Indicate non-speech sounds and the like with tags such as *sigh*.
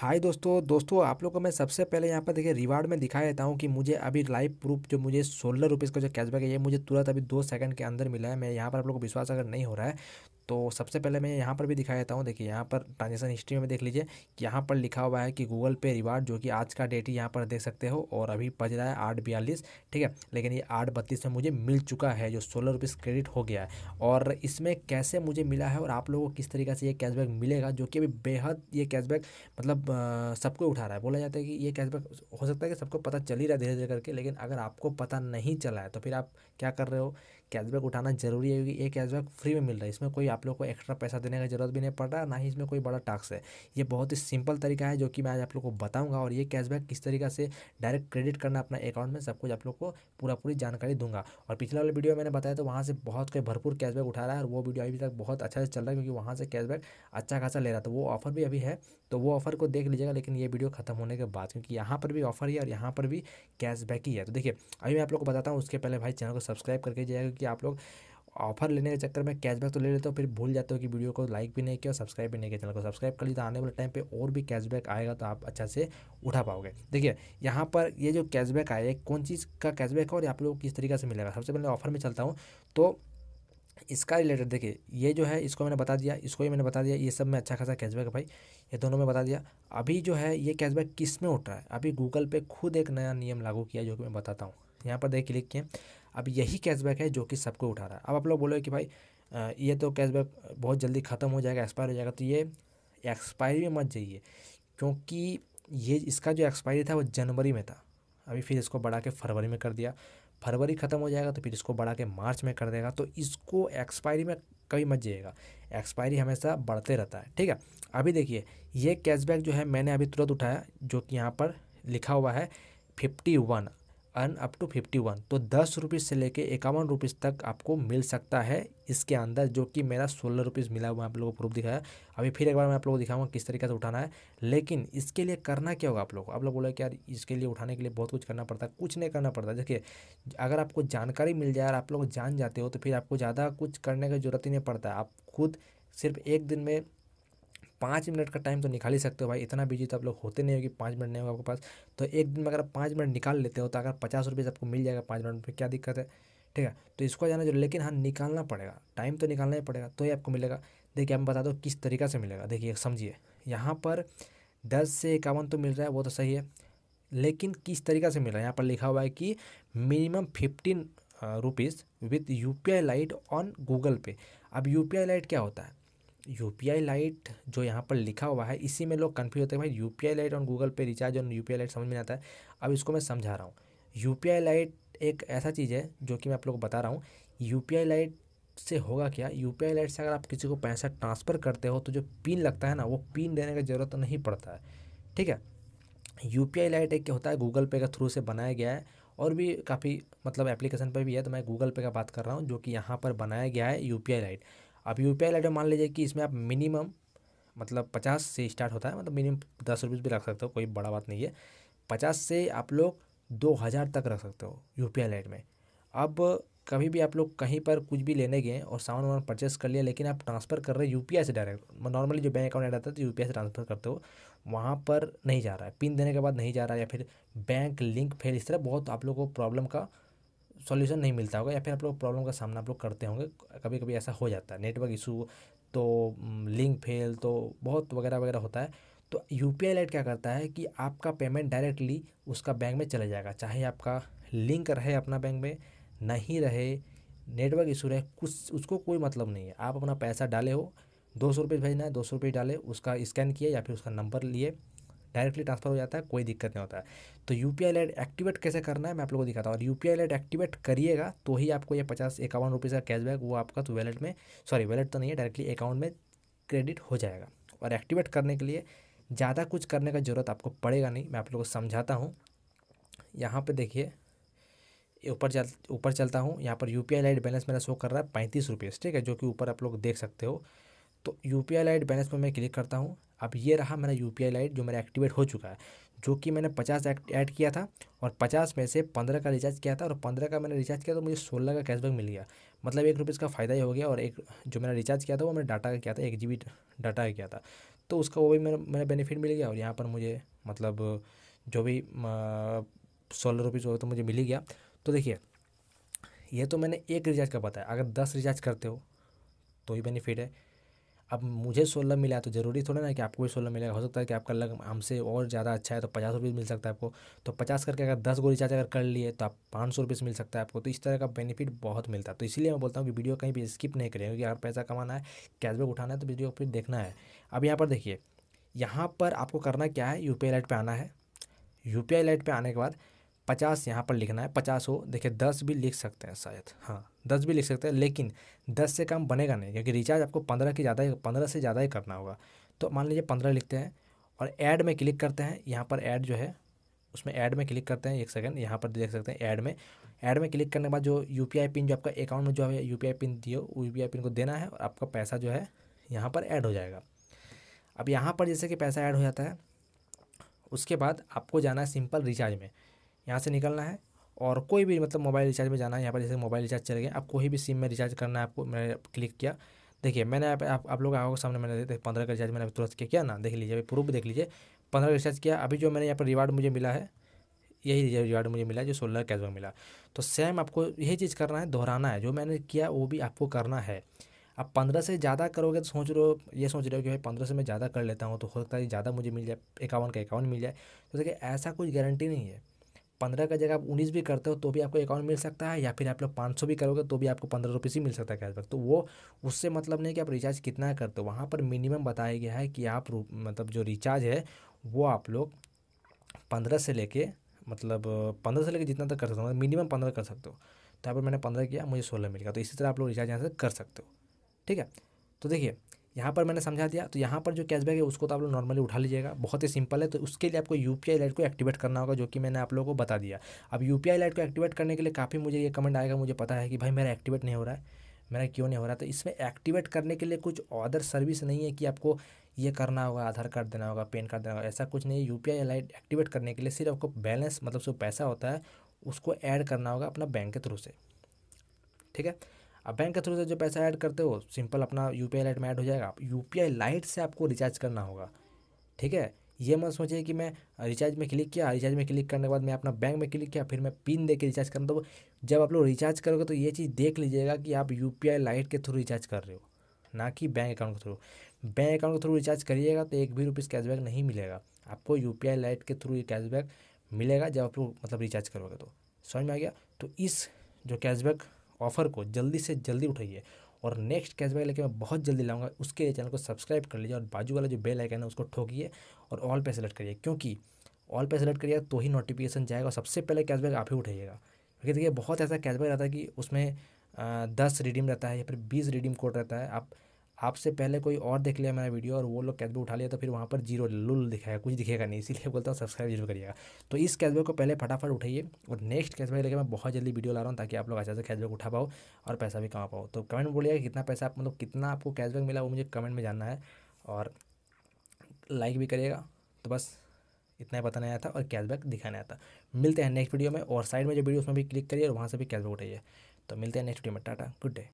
हाय दोस्तों दोस्तों आप लोग को मैं सबसे पहले यहाँ पर देखिए रिवार्ड में दिखा देता हूँ कि मुझे अभी लाइव प्रूफ जो मुझे सोलह रुपीज़ का जो कैशबैक है ये मुझे तुरंत अभी दो सेकंड के अंदर मिला है मैं यहाँ पर आप लोगों को विश्वास अगर नहीं हो रहा है तो सबसे पहले मैं यहाँ पर भी दिखा देता हूँ देखिए यहाँ पर ट्रांजेक्शन हिस्ट्री में देख लीजिए यहाँ पर लिखा हुआ है कि गूगल पे रिवार्ड जो कि आज का डेट ही यहाँ पर देख सकते हो और अभी बज रहा है आठ बयालीस ठीक है लेकिन ये आठ बत्तीस में मुझे मिल चुका है जो सोलह रुपीज़ क्रेडिट हो गया है और इसमें कैसे मुझे मिला है और आप लोगों को किस तरीके से ये कैशबैक मिलेगा जो कि अभी बेहद ये कैशबैक मतलब सबको उठा रहा है बोला जाता है कि ये कैशबैक हो सकता है कि सबको पता चल ही रहा है धीरे धीरे करके लेकिन अगर आपको पता नहीं चला है तो फिर आप क्या कर रहे हो कैशबैक उठाना जरूरी है क्योंकि ये कैशबैक फ्री में मिल रहा है इसमें कोई आप लोग को एक्स्ट्रा पैसा देने का जरूरत भी नहीं पड़ रहा ना ही इसमें कोई बड़ा टास्क है ये बहुत ही सिंपल तरीका है जो कि मैं आज आप लोग को बताऊँगा और ये कैशबैक किस तरीका से डायरेक्ट क्रेडिट करना अपना अकाउंट में सब कुछ आप लोग को पूरा पूरी जानकारी दूंगा और पिछले वाले वीडियो मैंने बताया तो वहाँ से बहुत कोई भरपूर कैशबैक उठा रहा है और वो वीडियो अभी तक बहुत अच्छा से चल रहा है क्योंकि वहाँ से कैशबैक अच्छा खासा ले रहा था तो वो ऑफर भी अभी है तो वो ऑफ़र को देख लीजिएगा लेकिन ये वीडियो खत्म होने के बाद क्योंकि यहाँ पर भी ऑफर ही है और यहाँ पर भी कैशबैक ही है तो देखिए अभी मैं आप लोग को बताता हूँ उसके पहले भाई चैनल को सब्सक्राइब करके जाएगा क्योंकि आप लोग ऑफर लेने के चक्कर में कैशबैक तो ले लेते हो फिर भूल जाते हो कि वीडियो को लाइक भी नहीं किया और सब्सक्राइब भी नहीं किया चैनल को सब्सक्राइब कर लीजिए आने वाले टाइम पे और भी कैशबैक आएगा तो आप अच्छा से उठा पाओगे देखिए यहाँ पर ये जो कैशबैक आया है कौन चीज़ का कैशबैक है और आप लोग किस तरीके से मिलेगा सबसे पहले ऑफर में चलता हूँ तो इसका रिलेटेड देखिए ये जो है इसको मैंने बता दिया इसको भी मैंने बता दिया ये सब में अच्छा खासा कैशबैक है भाई ये दोनों में बता दिया अभी जो है ये कैशबैक किस में उठ रहा है अभी गूगल पे खुद एक नया नियम लागू किया जो कि मैं बताता हूँ यहाँ पर देख क्लिक किए अब यही कैशबैक है जो कि सबको उठा रहा है अब आप लोग बोलो कि भाई ये तो कैशबैक बहुत जल्दी ख़त्म हो जाएगा एक्सपायर हो जाएगा तो ये एक्सपायरी में मत जाइए क्योंकि ये इसका जो एक्सपायरी था वो जनवरी में था अभी फिर इसको बढ़ा के फरवरी में कर दिया फरवरी ख़त्म हो जाएगा तो फिर इसको बढ़ा के मार्च में कर देगा तो इसको एक्सपायरी में कभी मत जाइएगा एक्सपायरी हमेशा बढ़ते रहता है ठीक है अभी देखिए ये कैशबैक जो है मैंने अभी तुरंत उठाया जो कि यहाँ पर लिखा हुआ है fifty one earn up to fifty one तो दस रुपीज़ से लेके इक्यावन रुपीज़ तक आपको मिल सकता है इसके अंदर जो कि मेरा सोलह रुपीज़ मिला हुआ आप लोगों को प्रूफ दिखाया अभी फिर एक बार मैं आप लोगों को दिखाऊंगा किस तरीके से उठाना है लेकिन इसके लिए करना क्या होगा आप लोग आप लोग बोला कि यार इसके लिए उठाने के लिए बहुत कुछ करना पड़ता है कुछ नहीं करना पड़ता देखिए अगर आपको जानकारी मिल जाए और आप लोग जान जाते हो तो फिर आपको ज़्यादा कुछ करने की जरूरत ही नहीं पड़ता आप खुद सिर्फ एक दिन में पाँच मिनट का टाइम तो निकाल ही सकते हो भाई इतना बिजी तो आप लोग होते नहीं हो कि पाँच मिनट नहीं होगा आपके पास तो एक दिन में अगर पाँच मिनट निकाल लेते हो तो अगर पचास रुपये आपको मिल जाएगा पाँच मिनट में क्या दिक्कत है ठीक है तो इसको जाना जो लेकिन हाँ निकालना पड़ेगा टाइम तो निकालना ही पड़ेगा तो ही आपको मिलेगा देखिए आप बता दो किस तरीका से मिलेगा देखिए समझिए यहाँ पर दस से इक्यावन तो मिल रहा है वो तो सही है लेकिन किस तरीका से मिल रहा है यहाँ पर लिखा हुआ है कि minimum fifteen rupees with U P I lite on Google pay अब यू पी आई लाइट क्या होता है यू पी आई लाइट जो यहाँ पर लिखा हुआ है इसी में लोग कन्फ्यूज होते हैं भाई यू पी आई लाइट और गूगल पे रिचार्ज और यू पी आई लाइट समझ में आता है अब इसको मैं समझा रहा हूँ यू पी आई लाइट एक ऐसा चीज़ है जो कि मैं आप लोग को बता रहा हूँ यू पी आई लाइट से होगा क्या यू पी आई लाइट से अगर आप किसी को पैसा ट्रांसफ़र करते हो तो जो पिन लगता है ना वो पिन देने की ज़रूरत तो नहीं पड़ता है ठीक है यू पी आई लाइट एक क्या होता है गूगल पे के थ्रू से बनाया गया है और भी काफ़ी मतलब एप्लीकेशन पर भी है तो मैं गूगल पे का बात कर रहा हूँ जो कि यहाँ पर बनाया गया है यू पी आई लाइट आप यू पी आई मान लीजिए कि इसमें आप मिनिमम मतलब पचास से स्टार्ट होता है मतलब मिनिमम दस रुपीज़ भी रख सकते हो कोई बड़ा बात नहीं है पचास से आप लोग दो हज़ार तक रख सकते हो यू पी आई में अब कभी भी आप लोग कहीं पर कुछ भी लेने गए और सामान वामान परचेस कर लिया लेकिन आप ट्रांसफ़र कर रहे पी आई से डायरेक्ट नॉर्मली जो बैंक अकाउंट ऐड आता है तो आई से ट्रांसफ़र करते हो वहाँ पर नहीं जा रहा है पिन देने के बाद नहीं जा रहा है या फिर बैंक लिंक फेल इस तरह बहुत आप लोग को प्रॉब्लम का सॉल्यूशन नहीं मिलता होगा या फिर आप लोग प्रॉब्लम का सामना आप लोग करते होंगे कभी कभी ऐसा हो जाता है नेटवर्क इशू तो लिंक फेल तो बहुत वगैरह वगैरह होता है तो यू पी आई क्या करता है कि आपका पेमेंट डायरेक्टली उसका बैंक में चला जाएगा चाहे आपका लिंक रहे अपना बैंक में नहीं रहे नेटवर्क इशू रहे कुछ उसको कोई मतलब नहीं है आप अपना पैसा डाले हो दो सौ रुपये भेजना है दो सौ रुपये डाले उसका स्कैन किया या फिर उसका नंबर लिए डायरेक्टली ट्रांसफ़र हो जाता है कोई दिक्कत नहीं होता है तो U P I lite activate कैसे करना है मैं आप लोगों को दिखाता हूँ और U P I lite activate करिएगा तो ही आपको ये पचास इक्यावन रुपीज़ का कैशबैक वो आपका तो वैलेट में सॉरी वैलेट तो नहीं है डायरेक्टली अकाउंट में क्रेडिट हो जाएगा और एक्टिवेट करने के लिए ज़्यादा कुछ करने का ज़रूरत आपको पड़ेगा नहीं मैं आप लोगों को समझाता हूँ यहाँ पर देखिए ऊपर चल ऊपर चलता हूँ यहाँ पर U P I lite balance मेरा शो कर रहा है पैंतीस रुपीज़ ठीक है जो कि ऊपर आप लोग देख सकते हो तो U P I lite balance पर मैं क्लिक करता हूँ अब ये रहा मेरा यू पी आई लाइट जो मेरा एक्टिवेट हो चुका है जो कि मैंने पचास ऐड किया था और पचास में से पंद्रह का रिचार्ज किया था और पंद्रह का मैंने रिचार्ज किया तो मुझे सोलह का कैशबैक मिल गया मतलब एक रुपीज़ का फ़ायदा ही हो गया और एक जो मैंने रिचार्ज किया था वो मैंने डाटा का किया था एक जी बी डाटा का किया था तो उसका वो भी मेरा मेरा बेनिफिट मिल गया और यहाँ पर मुझे मतलब जो भी सोलह रुपीज़ हो तो मुझे मिल ही गया तो देखिए ये तो मैंने एक रिचार्ज का बताया अगर दस रिचार्ज करते हो तो ही बेनिफिट है अब मुझे सोलह मिला तो ज़रूरी थोड़ा ना कि आपको भी सोलह मिलेगा हो सकता है कि आपका लग हमसे और ज़्यादा अच्छा है तो पचास रुपीज़ मिल सकता है आपको तो पचास करके अगर दस गो रिचार्ज अगर कर लिए तो आप पाँच सौ रुपीज़ मिल सकता है आपको तो इस तरह का बेनिफिट बहुत मिलता है तो इसलिए मैं बोलता हूँ कि वीडियो कहीं भी स्किप नहीं करें क्योंकि अगर पैसा कमाना है कैशबैक उठाना है तो वीडियो फिर देखना है अब यहाँ पर देखिए यहाँ पर आपको करना क्या है यू पी आई लाइट पर आना है यू पी आई लाइट पर आने के बाद पचास यहाँ पर लिखना है पचास हो देखिए दस भी लिख सकते हैं शायद हाँ दस भी लिख सकते हैं लेकिन दस से कम बनेगा नहीं क्योंकि रिचार्ज आपको पंद्रह की ज़्यादा पंद्रह से ज़्यादा ही करना होगा तो मान लीजिए पंद्रह लिखते हैं और ऐड में क्लिक करते हैं यहाँ पर ऐड जो है उसमें ऐड में क्लिक करते हैं एक सेकेंड यहाँ पर देख सकते हैं ऐड में ऐड में क्लिक करने के बाद जो यू पिन जो आपका अकाउंट में जो है यू पिन दिए वो यू पिन को देना है और आपका पैसा जो है यहाँ पर ऐड हो जाएगा अब यहाँ पर जैसे कि पैसा ऐड हो जाता है उसके बाद आपको जाना है सिंपल रिचार्ज में यहाँ से निकलना है और कोई भी मतलब मोबाइल रिचार्ज में जाना है यहाँ पर जैसे मोबाइल रिचार्ज चले गए आप कोई भी सिम में रिचार्ज करना है आपको मैंने क्लिक किया देखिए मैंने आप आप, आप लोग आगे सामने मैंने पंद्रह का रिचार्ज मैंने तुरंत किया ना देख लीजिए अभी प्रूफ भी देख लीजिए पंद्रह का रिचार्ज किया अभी जो मैंने यहाँ पर रिवार्ड मुझे मिला है यही रिवार्ड मुझे मिला जो सोलह कैशबैक मिला तो सेम आपको यही चीज़ करना है दोहराना है जो मैंने किया वो भी आपको करना है आप पंद्रह से ज़्यादा करोगे तो सोच रहे हो ये सोच रहे हो कि भाई पंद्रह से मैं ज़्यादा कर लेता हूँ तो हो सकता है ज़्यादा मुझे मिल जाए इक्यावन का इक्यावन मिल जाए तो देखिए ऐसा कुछ गारंटी नहीं है पंद्रह का जगह आप उन्नीस भी करते हो तो भी आपको अकाउंट मिल सकता है या फिर आप लोग पाँच सौ भी करोगे तो भी आपको पंद्रह रुपीज़ ही मिल सकता है कैशबैक तो वो उससे मतलब नहीं कि आप रिचार्ज कितना करते हो वहाँ पर मिनिमम बताया गया है कि आप मतलब जो रिचार्ज है वो आप लोग पंद्रह से लेके मतलब पंद्रह से लेके जितना तक कर सकते हो मिनिमम मतलब पंद्रह कर सकते हो तो यहाँ पर मैंने पंद्रह किया मुझे सोलह मिल गया तो इसी तरह आप लोग रिचार्ज यहाँ से कर सकते हो ठीक है तो देखिए यहाँ पर मैंने समझा दिया तो यहाँ पर जो कैशबैक है उसको तो आप लोग नॉर्मली उठा लीजिएगा बहुत ही सिंपल है तो उसके लिए आपको यू पी लाइट को एक्टिवेट करना होगा जो कि मैंने आप लोगों को बता दिया अब यू पी लाइट को एक्टिवेट करने के लिए काफ़ी मुझे ये कमेंट आएगा मुझे पता है कि भाई मेरा एक्टिवेट नहीं हो रहा है मेरा क्यों नहीं हो रहा तो इसमें एक्टिवेट करने के लिए कुछ अदर सर्विस नहीं है कि आपको ये करना होगा आधार कार्ड देना होगा पेन कार्ड देना होगा ऐसा कुछ नहीं है यू पी लाइट एक्टिवेट करने के लिए सिर्फ आपको बैलेंस मतलब जो पैसा होता है उसको ऐड करना होगा अपना बैंक के थ्रू से ठीक है अब बैंक के थ्रू से जो पैसा ऐड करते हो सिंपल अपना यू पी लाइट में ऐड हो जाएगा यू पी लाइट से आपको रिचार्ज करना होगा ठीक है ये मत सोचिए कि मैं रिचार्ज में क्लिक किया रिचार्ज में क्लिक करने के बाद मैं अपना बैंक में क्लिक किया फिर मैं पिन दे के रिचार्ज करूँ तो जब आप लोग रिचार्ज करोगे तो ये चीज़ देख लीजिएगा कि आप यू पी लाइट के थ्रू रिचार्ज कर रहे हो ना कि बैंक अकाउंट के थ्रू बैंक अकाउंट के थ्रू रिचार्ज करिएगा तो एक भी रुपीज़ कैशबैक नहीं मिलेगा आपको यू पी लाइट के थ्रू ये कैशबैक मिलेगा जब आप लोग मतलब रिचार्ज करोगे तो समझ में आ गया तो इस जो कैशबैक ऑफ़र को जल्दी से जल्दी उठाइए और नेक्स्ट कैशबैक लेके मैं बहुत जल्दी लाऊंगा उसके लिए चैनल को सब्सक्राइब कर लीजिए और बाजू वाला जो बेल आइकन है उसको ठोकिए और ऑल पे सेलेक्ट करिए क्योंकि ऑल पे सेलेक्ट करिए तो ही नोटिफिकेशन जाएगा सबसे पहले कैशबैक आप ही उठाइएगा क्योंकि देखिए बहुत ऐसा कैशबैक रहता है कि उसमें दस रिडीम रहता है या फिर बीस रिडीम कोड रहता है आप आपसे पहले कोई और देख लिया मेरा वीडियो और वो लोग कैदबे उठा लिया तो फिर वहाँ पर जीरो लुल दिखाया कुछ दिखेगा नहीं इसीलिए *laughs* बोलता हूँ सब्सक्राइब जरूर करिएगा तो इस कैदबे को पहले फटाफट उठाइए और नेक्स्ट कैदबे लेकर मैं बहुत जल्दी वीडियो ला रहा हूँ ताकि आप लोग अच्छा से कैदबे उठा पाओ और पैसा भी कमा पाओ तो कमेंट बोलिएगा कितना पैसा आप मतलब कितना आपको कैशबैक मिला वो मुझे कमेंट में जानना है और लाइक भी करिएगा तो बस इतना ही पता आया था और कैशबैक दिखाने आया था मिलते हैं नेक्स्ट वीडियो में और साइड में जो वीडियो उसमें भी क्लिक करिए और वहाँ से भी कैशबैक उठाइए तो मिलते हैं नेक्स्ट वीडियो में टाटा गुड डे